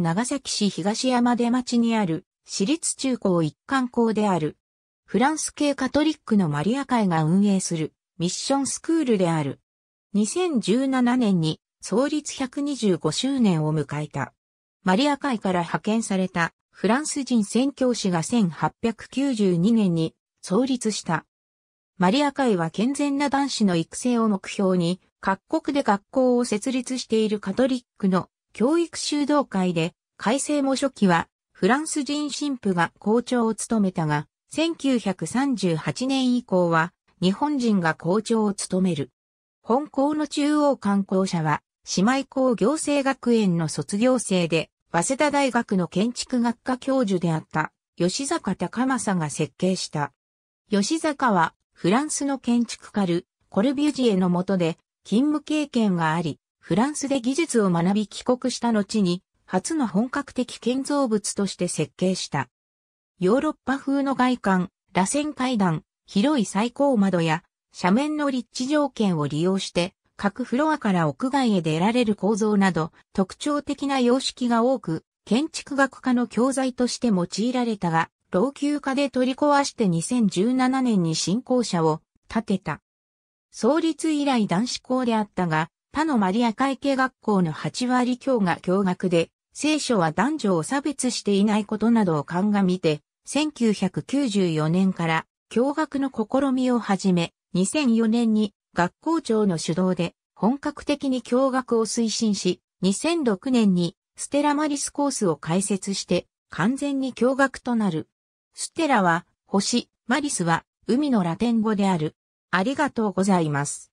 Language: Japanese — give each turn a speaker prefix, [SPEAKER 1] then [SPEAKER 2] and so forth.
[SPEAKER 1] 長崎市東山出町にある私立中高一貫校である。フランス系カトリックのマリア会が運営するミッションスクールである。2017年に創立125周年を迎えた。マリア会から派遣されたフランス人宣教師が1892年に創立した。マリア会は健全な男子の育成を目標に各国で学校を設立しているカトリックの教育修道会で、改正も初期は、フランス人神父が校長を務めたが、1938年以降は、日本人が校長を務める。本校の中央観光者は、姉妹校行政学園の卒業生で、早稲田大学の建築学科教授であった、吉坂高正が設計した。吉坂は、フランスの建築家ル、コルビュジエの下で、勤務経験があり、フランスで技術を学び帰国した後に、初の本格的建造物として設計した。ヨーロッパ風の外観、螺旋階段、広い最高窓や、斜面の立地条件を利用して、各フロアから屋外へ出られる構造など、特徴的な様式が多く、建築学科の教材として用いられたが、老朽化で取り壊して2017年に新校舎を建てた。創立以来男子校であったが、他のマリア会計学校の8割強が共学で、聖書は男女を差別していないことなどを鑑みて、1994年から共学の試みを始め、2004年に学校長の主導で本格的に共学を推進し、2006年にステラマリスコースを開設して完全に共学となる。ステラは星、マリスは海のラテン語である。ありがとうございます。